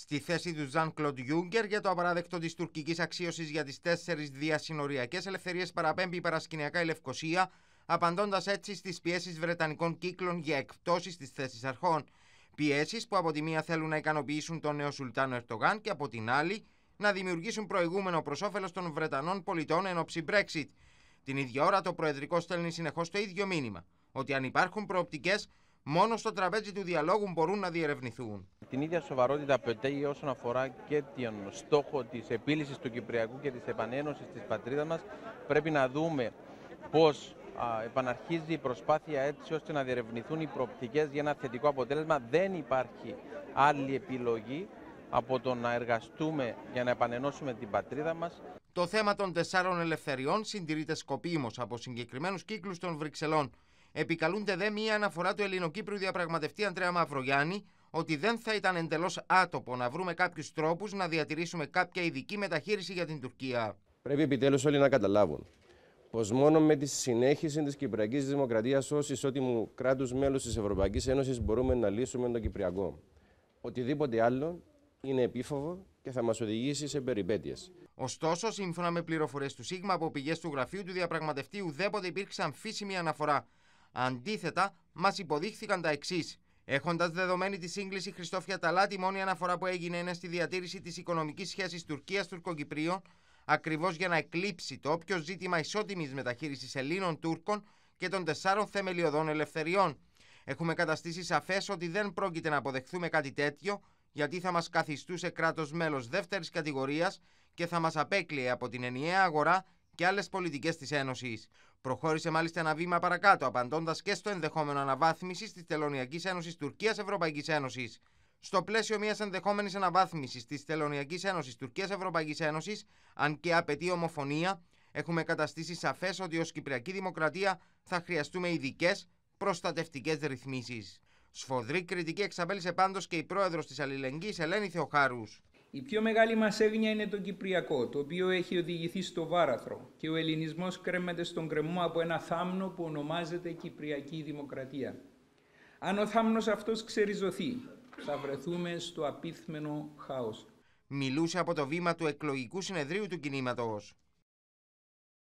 Στη θέση του Ζαν Κλοντ Γιούγκερ για το απαράδεκτο της τουρκικής αξίωσης για τις τέσσερις διασυνοριακές ελευθερίες παραπέμπει παρασκηνιακά η Λευκοσία, απαντώντας έτσι στις πιέσεις Βρετανικών κύκλων για εκπτώσεις της θέσης αρχών. Πιέσεις που από τη μία θέλουν να ικανοποιήσουν τον νέο Σουλτάνο Ερτογάν και από την άλλη να δημιουργήσουν προηγούμενο προς όφελος των Βρετανών πολιτών εν ώψη Brexit. Την ίδια ώρα το Προεδρικό στέλνει συνεχώς το ίδιο μήνυμα: ότι αν υπάρχουν προοπτικές, μόνο στο τραπέζι του διαλόγου μπορούν να διερευνηθούν την ίδια σοβαρότητα πετέγει όσον αφορά και τον στόχο της επίλυσης του Κυπριακού και της επανένωσης της πατρίδα μας. Πρέπει να δούμε πώς επαναρχίζει η προσπάθεια έτσι ώστε να διερευνηθούν οι προοπτικές για ένα θετικό αποτέλεσμα. Δεν υπάρχει άλλη επιλογή από το να εργαστούμε για να επανενώσουμε την πατρίδα μας. Το θέμα των τεσσάρων ελευθεριών συντηρείται σκοπίμως από συγκεκριμένους κύκλους των Βρυξελών. Επικαλούνται δε μία αναφορά του Ελληνοκύπριου διαπραγματευτή Αντρέα Μαυρογιάννη, ότι δεν θα ήταν εντελώς άτοπο να βρούμε κάποιους τρόπους να διατηρήσουμε κάποια ειδική μεταχείριση για την Τουρκία. Πρέπει επιτέλους όλοι να καταλάβουν πως μόνο με τη συνέχιση της Κυπριακής Δημοκρατίας ως ισότιμου κράτους μέλους της Ευρωπαϊκής Ένωσης μπορούμε να λύσουμε τον Κυπριακό. Οτιδήποτε άλλο είναι επίφοβο και θα μας οδηγήσει σε περιπέτειες. Ωστόσο, σύμφωνα με πληροφορίες του ΣΥΓΜΑ από πηγές του γραφείου του διαπραγματευτή, ουδέποτε υπήρξαν αμφίσιμη αναφορά. Αντίθετα, μας υποδείχθηκαν τα εξής. Έχοντας δεδομένη τη σύγκληση Χριστόφια Ταλάτη, η μόνη αναφορά που έγινε είναι στη διατήρηση της οικονομικής σχέσης Τουρκία-Τουρκοκυπρίων, ακριβώς για να εκλείψει το όποιο ζήτημα ισότιμης μεταχείρισης Ελλήνων-Τούρκων και των τεσσάρων θεμελιωδών ελευθεριών. Έχουμε καταστήσει σαφές ότι δεν πρόκειται να αποδεχθούμε κάτι τέτοιο, γιατί θα μας καθιστούσε κράτος μέλος δεύτερης κατηγορίας και θα μας απέκλειε από την ενιαία αγορά και άλλες πολιτικές της Ένωσης. Προχώρησε μάλιστα ένα βήμα παρακάτω, απαντώντας και στο ενδεχόμενο αναβάθμιση της Τελωνιακής Ένωσης Τουρκία-Ευρωπαϊκή Ένωσης. Στο πλαίσιο μιας ενδεχόμενης αναβάθμισης της Τελωνιακής Ένωσης Τουρκία-Ευρωπαϊκή Ένωσης, αν και απαιτεί ομοφωνία, έχουμε καταστήσει σαφές ότι ως Κυπριακή Δημοκρατία θα χρειαστούμε ειδικές προστατευτικές ρυθμίσεις. Σφοδρή κριτική εξαπέλυσε πάντως και η πρόεδρος της Αλληλεγγύης Ελένη Θεοχάρους. Η πιο μεγάλη μας έγνοια είναι το Κυπριακό, το οποίο έχει οδηγηθεί στο βάραθρο και ο ελληνισμός κρέμεται στον κρεμό από ένα θάμνο που ονομάζεται Κυπριακή Δημοκρατία. Αν ο θάμνος αυτός ξεριζωθεί, θα βρεθούμε στο απίθμενο χάος. Μιλούσε από το βήμα του εκλογικού συνεδρίου του Κινήματος.